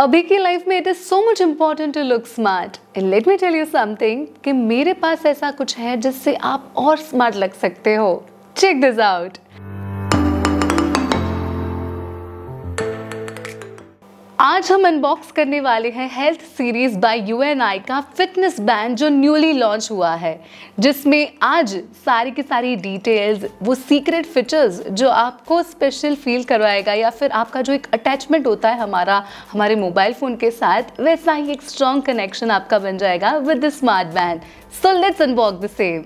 अभी की लाइफ में it is so much important to look smart and let me tell you something कि मेरे पास ऐसा कुछ है जिससे आप और स्मार्ट लग सकते हो चेक दिस आउट आज हम अनबॉक्स करने वाले हैं हेल्थ सीरीज बाय यूएनआई का फिटनेस बैंड जो न्यूली लॉन्च हुआ है जिसमें आज सारी की सारी डिटेल्स वो सीक्रेट फीचर्स जो आपको स्पेशल फील करवाएगा या फिर आपका जो एक अटैचमेंट होता है हमारा हमारे मोबाइल फ़ोन के साथ वैसा ही एक स्ट्रॉन्ग कनेक्शन आपका बन जाएगा with the smart band so let's unbox the same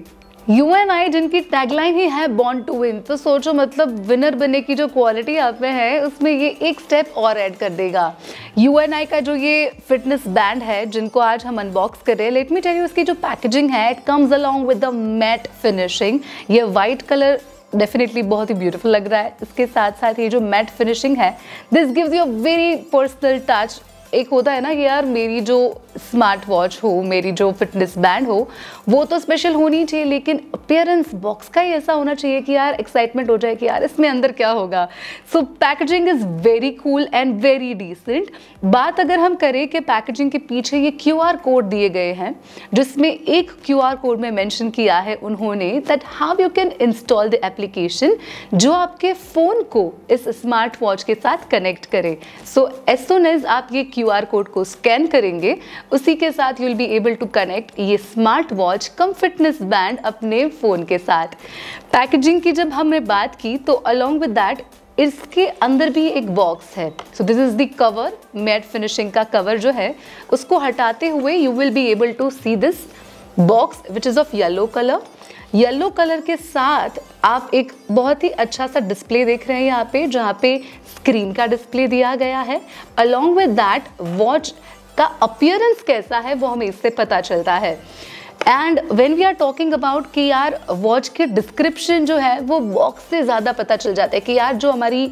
U N I जिनकी टैगलाइन ही है बॉन्ड टू विन तो सोचो मतलब विनर बनने की जो क्वालिटी आप में है उसमें ये एक स्टेप और ऐड कर देगा यू एन आई का जो ये फिटनेस बैंड है जिनको आज हम अनबॉक्स कर रहे हैं लेट मी टेल यू इसकी जो पैकेजिंग है it comes along with the matte finishing ये वाइट कलर डेफिनेटली बहुत ही ब्यूटीफुल लग रहा है इसके साथ साथ ये जो मैट फिनिशिंग है this gives you a very personal touch एक होता है ना कि यार मेरी जो स्मार्ट वॉच हो मेरी जो फिटनेस बैंड हो वो तो स्पेशल होनी चाहिए लेकिन अपियरेंस बॉक्स का ही ऐसा होना चाहिए कि यार एक्साइटमेंट हो जाए कि यार इसमें अंदर क्या होगा so packaging is very cool and very decent बात अगर हम करें कि पैकेजिंग के पीछे ये क्यू कोड दिए गए हैं जिसमें एक क्यू कोड में मैंशन किया है उन्होंने that how you can install the application जो आपके फ़ोन को इस स्मार्ट वॉच के साथ कनेक्ट करे सो एस सुन एज आप ये क्यू क्यूआर कोड को स्कैन करेंगे उसी के साथ you will be able to connect ये smart watch cum fitness band अपने फ़ोन के साथ पैकेजिंग की जब हमने बात की तो अलॉन्ग विद दैट इसके अंदर भी एक बॉक्स है so this is the cover matte finishing का कवर जो है उसको हटाते हुए you will be able to see this box which is of yellow colour yellow colour के साथ आप एक बहुत ही अच्छा सा डिस्प्ले देख रहे हैं यहाँ पे जहाँ पे स्क्रीन का डिस्प्ले दिया गया है अलॉन्ग विद दैट वॉच का अपियरेंस कैसा है वो हमें इससे पता चलता है and when we are talking about कि यार वॉच के डिस्क्रिप्शन जो है वो बॉक्स से ज़्यादा पता चल जाता है कि यार जो हमारी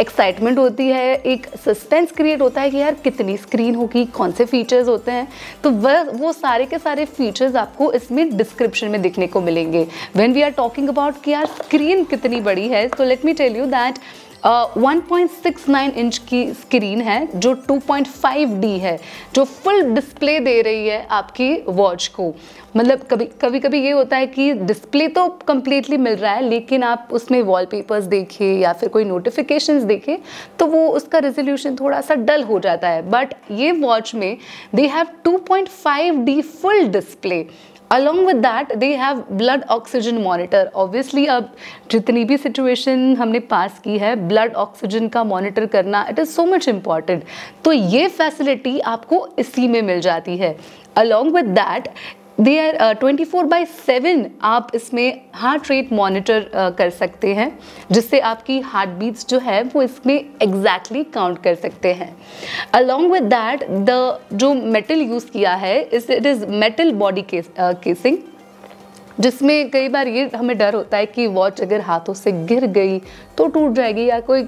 एक्साइटमेंट होती है एक सस्पेंस क्रिएट होता है कि यार कितनी स्क्रीन होगी कौन से फीचर्स होते हैं तो वह वो सारे के सारे फीचर्स आपको इसमें डिस्क्रिप्शन में दिखने को मिलेंगे when we are talking about कि यार स्क्रीन कितनी बड़ी है तो let me tell you that 1.69 inch की स्क्रीन है जो 2.5D है जो फुल डिस्प्ले दे रही है आपकी वॉच को मतलब कभी कभी कभी ये होता है कि डिस्प्ले तो कम्प्लीटली मिल रहा है लेकिन आप उसमें वॉलपेपर्स देखिए या फिर कोई नोटिफिकेशंस देखिए तो वो उसका रेजोल्यूशन थोड़ा सा डल हो जाता है बट ये वॉच में they have 2.5D full display along with that they have blood oxygen monitor obviously अब जितनी भी सिचुएशन हमने पास की है ब्लड ऑक्सीजन का मॉनिटर करना it is so much important तो ये फैसिलिटी आपको इसी में मिल जाती है along with that they are twenty four by seven आप इसमें हार्ट रेट मॉनिटर कर सकते हैं जिससे आपकी हार्ट बीट्स जो है वो इसमें एग्जैक्टली exactly काउंट कर सकते हैं अलॉन्ग विद दैट द जो मेटल यूज़ किया है इस it is metal body casing जिसमें कई बार ये हमें डर होता है कि वॉच अगर हाथों से गिर गई तो टूट जाएगी या कोई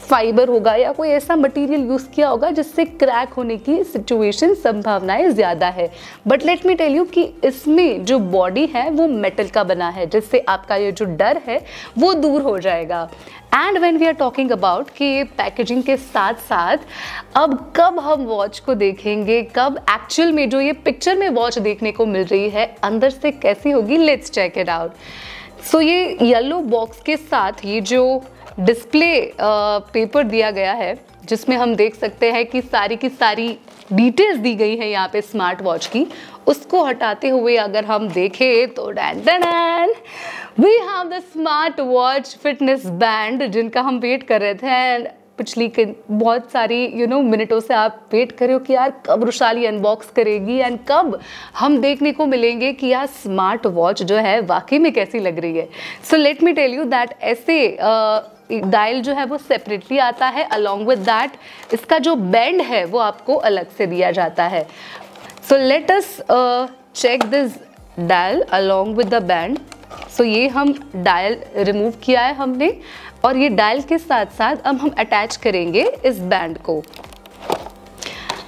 फाइबर होगा या कोई ऐसा मटेरियल यूज़ किया होगा जिससे क्रैक होने की सिचुएशन संभावनाएं ज़्यादा है but let me tell you कि इसमें जो बॉडी है वो मेटल का बना है जिससे आपका ये जो डर है वो दूर हो जाएगा and when we are talking about कि पैकेजिंग के साथ साथ अब कब हम वॉच को देखेंगे कब एक्चुअल में जो ये पिक्चर में वॉच देखने को मिल रही है अंदर से कैसी होगी let's check it out so ये येलो बॉक्स के साथ ये जो डिस्प्ले पेपर uh, दिया गया है जिसमें हम देख सकते हैं कि सारी की सारी डिटेल्स दी गई हैं यहाँ पे स्मार्ट वॉच की उसको हटाते हुए अगर हम देखें तो then then we have the smart watch fitness band जिनका हम वेट कर रहे थे एंड पिछली बहुत सारी यू you नो know, मिनटों से आप वेट कर रहे हो कि यार कब रुशाली अनबॉक्स करेगी एंड कब हम देखने को मिलेंगे कि यार स्मार्ट वॉच जो है वाकई में कैसी लग रही है so let me tell you that ऐसे डायल जो है वो सेपरेटली आता है अलॉन्ग विद दैट इसका जो बैंड है वो आपको अलग से दिया जाता है so let us check this dial along with the band so ये हम डायल रिमूव किया है हमने और ये डायल के साथ साथ अब हम अटैच करेंगे इस बैंड को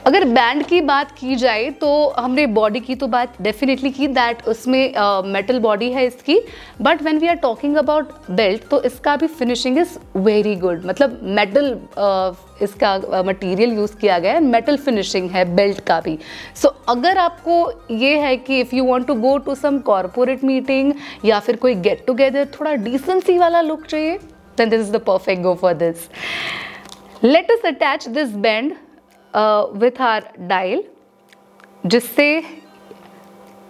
अगर बैंड की बात की जाए तो हमने बॉडी की तो बात डेफिनेटली की दैट उसमें मेटल uh, बॉडी है इसकी but when we are talking about belt तो इसका भी फिनिशिंग इज़ वेरी गुड मतलब मेटल uh, इसका मटेरियल uh, यूज़ किया गया है मेटल फिनिशिंग है बेल्ट का भी सो so, अगर आपको ये है कि if you want to go to some corporate meeting या फिर कोई गेट टुगेदर थोड़ा डिसेंसी वाला लुक चाहिए then this is the perfect go for this let us attach this bend uh, with our dial जिससे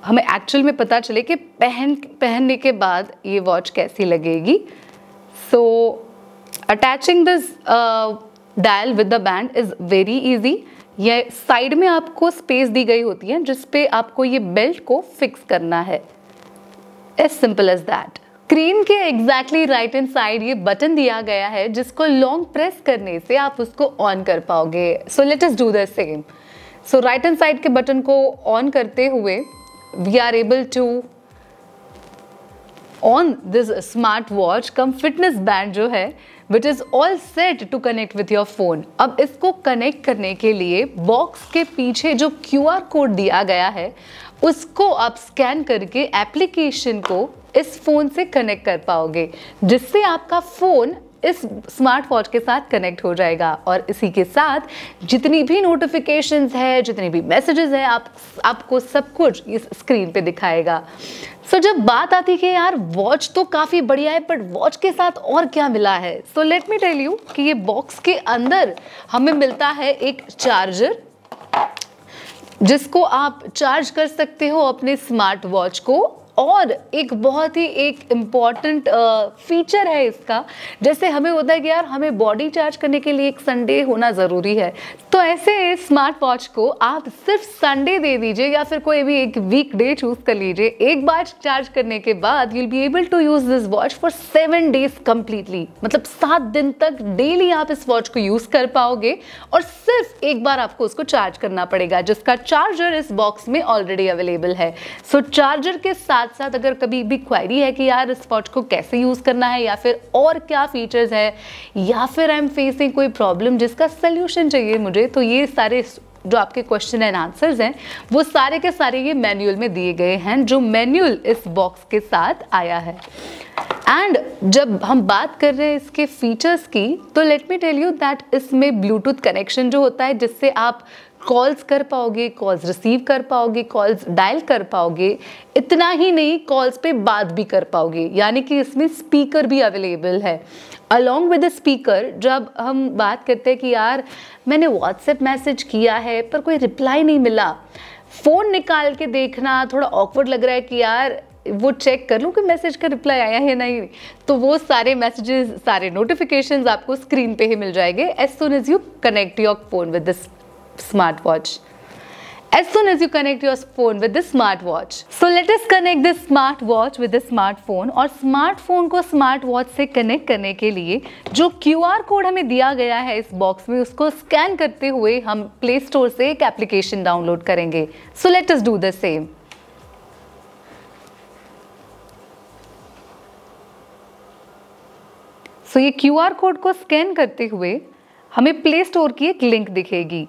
हमें एक्चुअल में पता चले कि पहन पहनने के बाद ये वॉच कैसी लगेगी so attaching this dial with the band is very easy ये साइड में आपको स्पेस दी गई होती है जिसपे आपको ये बेल्ट को फिक्स करना है as simple as that screen के एग्जैक्टली राइट एंड साइड ये बटन दिया गया है जिसको लॉन्ग प्रेस करने से आप उसको ऑन कर पाओगे so let us do the same so right hand side के बटन को ऑन करते हुए we are able to on this smart watch cum fitness band जो है which is all set to connect with your phone अब इसको connect करने के लिए बॉक्स के पीछे जो क्यू आर कोड दिया गया है उसको आप स्कैन करके एप्लीकेशन को इस फ़ोन से कनेक्ट कर पाओगे जिससे आपका फ़ोन इस स्मार्ट वॉच के साथ कनेक्ट हो जाएगा और इसी के साथ जितनी भी नोटिफिकेशन है जितनी भी मैसेजेस है आप आपको सब कुछ इस स्क्रीन पे दिखाएगा सो so, जब बात आती है यार वॉच तो काफ़ी बढ़िया है बट वॉच के साथ और क्या मिला है so let me tell you कि ये बॉक्स के अंदर हमें मिलता है एक चार्जर जिसको आप चार्ज कर सकते हो अपने स्मार्ट वॉच को और एक बहुत ही एक इम्पॉर्टेंट फीचर uh, है इसका जैसे हमें होता है कि यार हमें बॉडी चार्ज करने के लिए एक संडे होना ज़रूरी है तो ऐसे स्मार्ट वॉच को आप सिर्फ संडे दे दीजिए या फिर कोई भी एक वीक डे चूज कर लीजिए एक बार चार्ज करने के बाद you'll be able to use this watch for seven days completely मतलब सात दिन तक डेली आप इस वॉच को यूज कर पाओगे और सिर्फ एक बार आपको उसको चार्ज करना पड़ेगा जिसका चार्जर इस बॉक्स में ऑलरेडी अवेलेबल है सो so, चार्जर के साथ साथ साथ अगर कभी भी क्वायरी है कि यार इस स्पॉट को कैसे यूज़ करना है या फिर और क्या फीचर्स है या फिर आई एम फेसिंग कोई प्रॉब्लम जिसका सल्यूशन चाहिए मुझे तो ये सारे जो आपके क्वेश्चन एंड आंसर्स हैं वो सारे के सारे ये मैनुअल में दिए गए हैं जो मैनुअल इस बॉक्स के साथ आया है एंड जब हम बात कर रहे हैं इसके फीचर्स की तो let me tell you that इसमें ब्लूटूथ कनेक्शन जो होता है जिससे आप कॉल्स कर पाओगे कॉल्स रिसीव कर पाओगे कॉल्स डायल कर पाओगे इतना ही नहीं कॉल्स पे बात भी कर पाओगे यानी कि इसमें स्पीकर भी अवेलेबल है अलॉन्ग विद द स्पीकर जब हम बात करते हैं कि यार मैंने व्हाट्सएप मैसेज किया है पर कोई रिप्लाई नहीं मिला फ़ोन निकाल के देखना थोड़ा ऑकवर्ड लग रहा है कि यार वो चेक कर लूँ कि मैसेज का रिप्लाई आया है नहीं तो वो सारे मैसेजेस सारे नोटिफिकेशंस आपको स्क्रीन पे ही मिल जाएंगे as soon as you connect your phone with this smartwatch. As soon as you connect your phone with the smartwatch. So let us connect this smartwatch with the smartphone और smartphone को smartwatch से connect करने के लिए जो QR code हमें दिया गया है इस बॉक्स में उसको स्कैन करते हुए हम प्ले स्टोर से एक एप्लीकेशन डाउनलोड करेंगे so let us do the same so ये क्यू आर कोड को स्कैन करते हुए हमें प्ले स्टोर की एक लिंक दिखेगी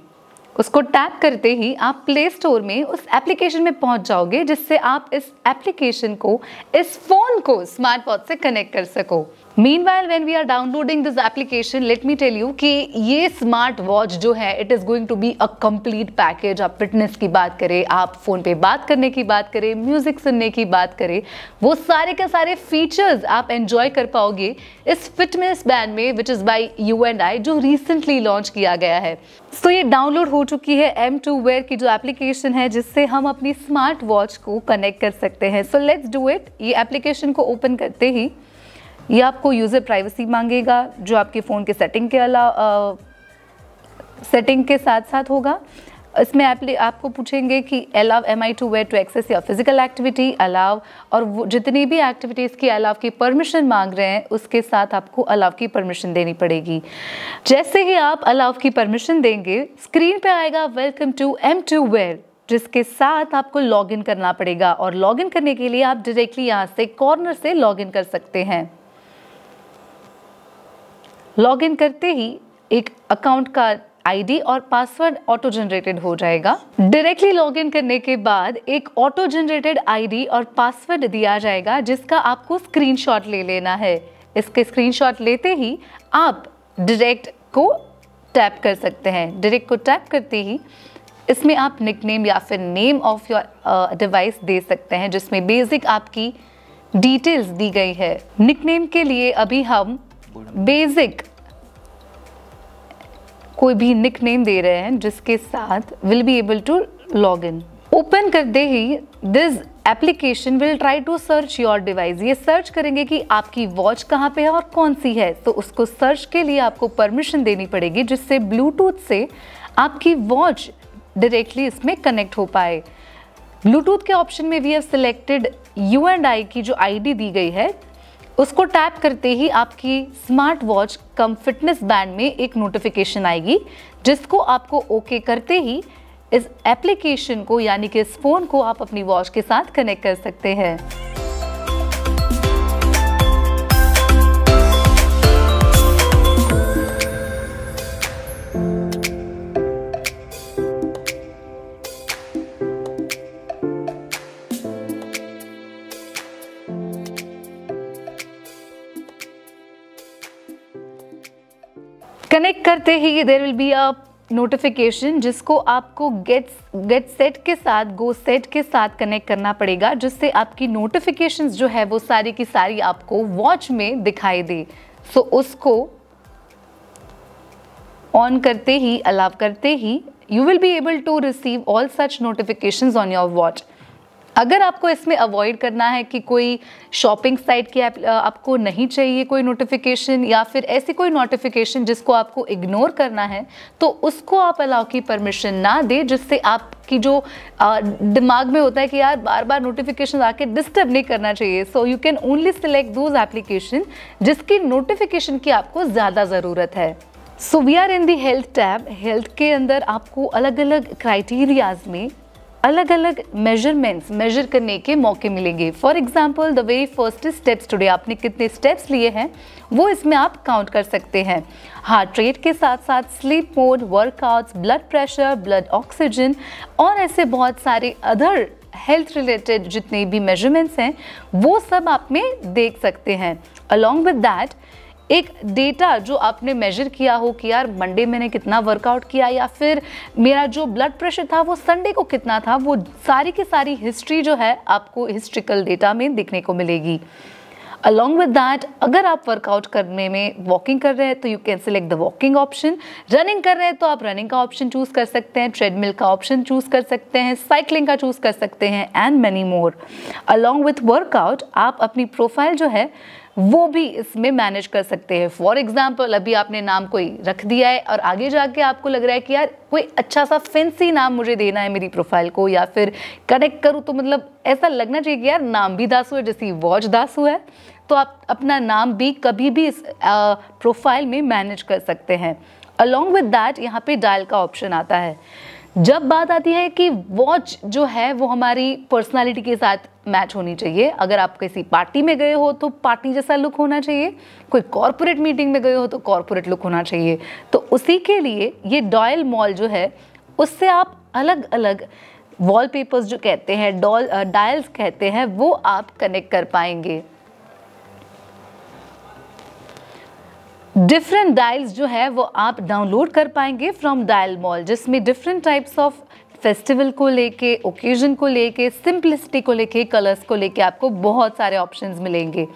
उसको टैप करते ही आप प्ले स्टोर में उस एप्लीकेशन में पहुंच जाओगे जिससे आप इस एप्लीकेशन को इस फ़ोन को स्मार्ट वॉच से कनेक्ट कर सको Meanwhile, when we are downloading this application, let me tell you कि ये स्मार्ट वॉच जो है it is going to be a complete package आप फिटनेस की बात करें आप फ़ोन पे बात करने की बात करें म्यूज़िक सुनने की बात करें वो सारे के सारे फीचर्स आप एंजॉय कर पाओगे इस फिटनेस बैंड में which is by U and I जो रिसेंटली लॉन्च किया गया है सो so, ये डाउनलोड हो चुकी है एम टू वेयर की जो एप्लीकेशन है जिससे हम अपनी स्मार्ट वॉच को कनेक्ट कर सकते हैं सो लेट्स डू इट ये एप्लीकेशन को ओपन करते ही ये आपको यूज़र प्राइवेसी मांगेगा जो आपके फ़ोन के सेटिंग के अला सेटिंग के साथ साथ होगा इसमें आप आपको पूछेंगे कि allow M I two wear to access या फिजिकल एक्टिविटी अलाव और वो जितनी भी एक्टिविटीज़ की अलाव की परमिशन मांग रहे हैं उसके साथ आपको अलाव की परमिशन देनी पड़ेगी जैसे ही आप अलाव की परमिशन देंगे स्क्रीन पे आएगा welcome to M two wear जिसके साथ आपको लॉगिन करना पड़ेगा और लॉगिन करने के लिए आप डायरेक्टली यहाँ से कॉर्नर से लॉगिन कर सकते हैं लॉग इन करते ही एक अकाउंट का आईडी और पासवर्ड ऑटो जनरेटेड हो जाएगा डायरेक्टली लॉग इन करने के बाद एक ऑटो जनरेटेड आईडी और पासवर्ड दिया जाएगा जिसका आपको स्क्रीनशॉट ले लेना है इसके स्क्रीनशॉट लेते ही आप डायरेक्ट को टैप कर सकते हैं डायरेक्ट को टैप करते ही इसमें आप निकनेम या फिर नेम ऑफ योर डिवाइस दे सकते हैं जिसमें बेसिक आपकी डिटेल्स दी गई है निकनेम के लिए अभी हम बेसिक कोई भी निक नेम दे रहे हैं जिसके साथ will be able to log in open करते ही this application will try to search your device ये सर्च करेंगे कि आपकी वॉच कहाँ पे है और कौन सी है तो उसको सर्च के लिए आपको परमिशन देनी पड़ेगी जिससे ब्लूटूथ से आपकी वॉच डायरेक्टली इसमें कनेक्ट हो पाए ब्लूटूथ के ऑप्शन में we have selected U and I की जो आईडी दी गई है उसको टैप करते ही आपकी smart watch cum fitness band में एक नोटिफिकेशन आएगी जिसको आपको ओके करते ही इस एप्लीकेशन को यानी कि इस फ़ोन को आप अपनी वॉच के साथ कनेक्ट कर सकते हैं करते ही there will be a notification जिसको आपको गेट गेट सेट के साथ गो सेट के साथ कनेक्ट करना पड़ेगा जिससे आपकी नोटिफिकेशन जो है वो सारी की सारी आपको वॉच में दिखाई दे सो so, उसको ऑन करते ही अलाव करते ही you will be able to receive all such notification on your watch अगर आपको इसमें अवॉइड करना है कि कोई शॉपिंग साइट की आप, आपको नहीं चाहिए कोई नोटिफिकेशन या फिर ऐसी कोई नोटिफिकेशन जिसको आपको इग्नोर करना है तो उसको आप अलाउ की परमिशन ना दें जिससे आपकी जो आ, दिमाग में होता है कि यार बार बार नोटिफिकेशन आके डिस्टर्ब नहीं करना चाहिए so you can only select those application जिसकी नोटिफिकेशन की आपको ज़्यादा ज़रूरत है so we are in the health tab health के अंदर आपको अलग अलग क्राइटेरियाज़ में अलग अलग मेजरमेंट्स मेजर करने के मौके मिलेंगे for example the very first steps today आपने कितने स्टेप्स लिए हैं वो इसमें आप काउंट कर सकते हैं हार्ट रेट के साथ साथ sleep mode workouts blood pressure blood oxygen और ऐसे बहुत सारे अदर हेल्थ रिलेटेड जितने भी मेजरमेंट्स हैं वो सब आप में देख सकते हैं अलॉन्ग विद दैट एक डेटा जो आपने मेजर किया हो कि यार मंडे मैंने कितना वर्कआउट किया या फिर मेरा जो ब्लड प्रेशर था वो संडे को कितना था वो सारी की सारी हिस्ट्री जो है आपको हिस्ट्रिकल डेटा में देखने को मिलेगी अलॉन्ग विद दैट अगर आप वर्कआउट करने में वॉकिंग कर रहे हैं तो you can select the walking option running कर रहे हैं तो आप रनिंग का ऑप्शन चूज़ कर सकते हैं ट्रेडमिल का ऑप्शन चूज़ कर सकते हैं साइकिलिंग का चूज़ कर सकते हैं and many more along with workout आप अपनी प्रोफाइल जो है वो भी इसमें मैनेज कर सकते हैं फॉर एग्जाम्पल अभी आपने नाम कोई रख दिया है और आगे जाके आपको लग रहा है कि यार कोई अच्छा सा फैंसी नाम मुझे देना है मेरी प्रोफाइल को या फिर कनेक्ट करूँ तो मतलब ऐसा लगना चाहिए कि यार नाम भी दासू है जैसे वॉच दासू है तो आप अपना नाम भी कभी भी इस प्रोफाइल में मैनेज कर सकते हैं अलॉन्ग विद डैट यहाँ पे डायल का ऑप्शन आता है जब बात आती है कि वॉच जो है वो हमारी पर्सनालिटी के साथ मैच होनी चाहिए अगर आप किसी पार्टी में गए हो तो पार्टी जैसा लुक होना चाहिए कोई कॉरपोरेट मीटिंग में गए हो तो कॉरपोरेट लुक होना चाहिए तो उसी के लिए ये डॉयल मॉल जो है उससे आप अलग अलग वॉलपेपर्स जो कहते हैं डॉल डायल्स कहते हैं वो आप कनेक्ट कर पाएंगे डिफरेंट डायल्स जो है वो आप डाउनलोड कर पाएंगे फ्रॉम डायल मॉल जिसमें डिफरेंट टाइप्स ऑफ फेस्टिवल को लेके ओकेजन को लेके सिंपलिसिटी को लेके कलर्स को लेके आपको बहुत सारे ऑप्शंस मिलेंगे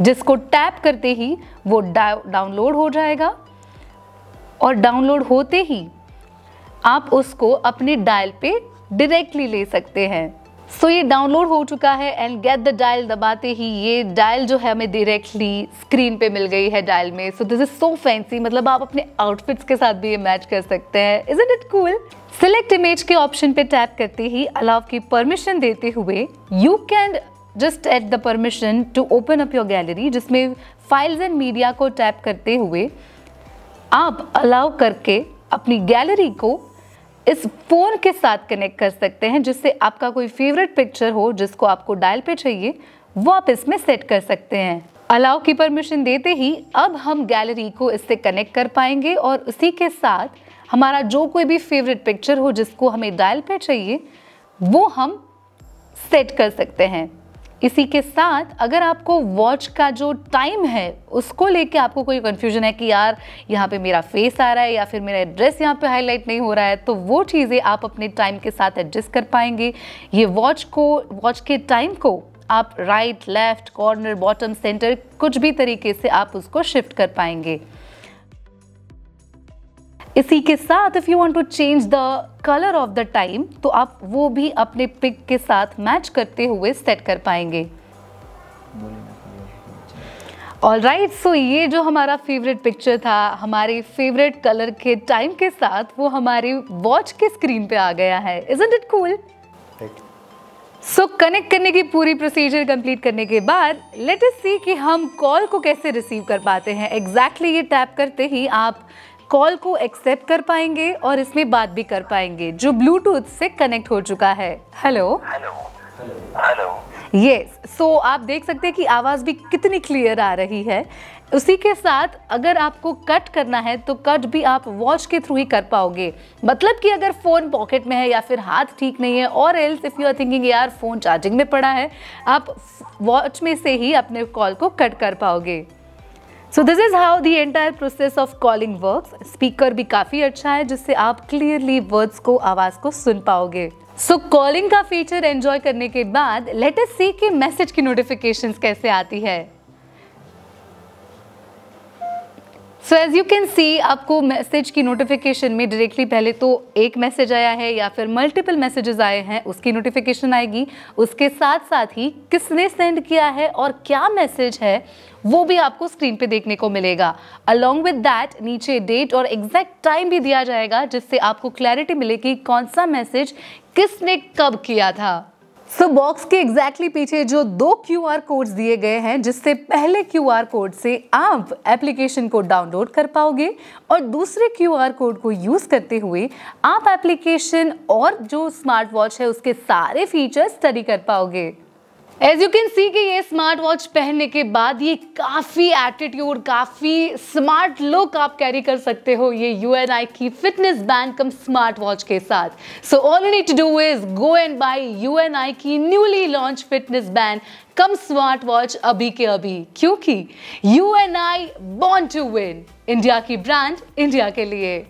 जिसको टैप करते ही वो डाउनलोड हो जाएगा और डाउनलोड होते ही आप उसको अपने डायल पे डायरेक्टली ले सकते हैं सो so, ये डाउनलोड हो चुका है एंड गेट द डायल दबाते ही ये डायल जो है हमें डायरेक्टली स्क्रीन पे मिल गई है डायल में so this is so fancy मतलब आप अपने आउटफिट्स के साथ भी ये मैच कर सकते हैं is it it cool select image के ऑप्शन पे टैप करते ही अलाव की परमिशन देते हुए you can just at the permission to open up your gallery जिसमें फाइल्स एंड मीडिया को टैप करते हुए आप अलाउ करके अपनी गैलरी को इस फ़ोन के साथ कनेक्ट कर सकते हैं जिससे आपका कोई फेवरेट पिक्चर हो जिसको आपको डायल पे चाहिए वो आप इसमें सेट कर सकते हैं अलाउ की परमिशन देते ही अब हम गैलरी को इससे कनेक्ट कर पाएंगे और उसी के साथ हमारा जो कोई भी फेवरेट पिक्चर हो जिसको हमें डायल पे चाहिए वो हम सेट कर सकते हैं इसी के साथ अगर आपको वॉच का जो टाइम है उसको लेके आपको कोई कन्फ्यूजन है कि यार यहाँ पे मेरा फेस आ रहा है या फिर मेरा एड्रेस यहाँ पे हाईलाइट नहीं हो रहा है तो वो चीज़ें आप अपने टाइम के साथ एडजस्ट कर पाएंगे ये वॉच को वॉच के टाइम को आप right left corner bottom centre कुछ भी तरीके से आप उसको शिफ्ट कर पाएंगे इसी के साथ if you want to change the colour of the time तो आप वो भी अपने पिक के साथ मैच करते हुए सेट कर पाएंगे ऑल राइट सो ये जो हमारा फेवरेट पिक्चर था हमारे फेवरेट कलर के टाइम के साथ वो हमारे वॉच के स्क्रीन पे आ गया है is it cool so connect करने की पूरी प्रोसीजर कंप्लीट करने के बाद लेट अस सी कि हम कॉल को कैसे रिसीव कर पाते हैं एग्जैक्टली exactly ये टैप करते ही आप कॉल को एक्सेप्ट कर पाएंगे और इसमें बात भी कर पाएंगे जो ब्लूटूथ से कनेक्ट हो चुका है हेलो हेलो ये सो आप देख सकते हैं कि आवाज़ भी कितनी क्लियर आ रही है उसी के साथ अगर आपको कट करना है तो कट भी आप वॉच के थ्रू ही कर पाओगे मतलब कि अगर फ़ोन पॉकेट में है या फिर हाथ ठीक नहीं है और else if you are thinking यार फ़ोन चार्जिंग में पड़ा है आप वॉच में से ही अपने कॉल को कट कर पाओगे so this is how the entire process of calling work speaker भी काफ़ी अच्छा है जिससे आप क्लियरली वर्ड्स को आवाज़ को सुन पाओगे सो so, कॉलिंग का फीचर एंजॉय करने के बाद लेटेस्ट सी कि मैसेज की नोटिफिकेशंस कैसे आती है so as you can see आपको मैसेज की नोटिफिकेशन में डायरेक्टली पहले तो एक मैसेज आया है या फिर मल्टीपल मैसेजेस आए हैं उसकी नोटिफिकेशन आएगी उसके साथ साथ ही किसने सेंड किया है और क्या मैसेज है वो भी आपको स्क्रीन पे देखने को मिलेगा अलॉन्ग विद दैट नीचे डेट और एग्जैक्ट टाइम भी दिया जाएगा जिससे आपको क्लैरिटी मिलेगी कौन सा मैसेज किसने कब किया था सो so, बॉक्स के एग्जैक्टली exactly पीछे जो दो क्यू आर कोड्स दिए गए हैं जिससे पहले क्यू आर कोड से आप एप्लीकेशन को डाउनलोड कर पाओगे और दूसरे क्यू आर कोड को यूज़ करते हुए आप एप्लीकेशन और जो स्मार्ट वॉच है उसके सारे फीचर्स स्टडी कर पाओगे एज यू कैन सी कि ये स्मार्ट वॉच पहनने के बाद ये काफ़ी एटीट्यूड काफ़ी स्मार्ट लुक आप कैरी कर सकते हो ये यू एन आई की fitness band cum smart watch के साथ so all need to do is go and buy U N I की newly launch fitness band cum smart watch अभी के अभी क्योंकि U N I bound to win India की brand India के लिए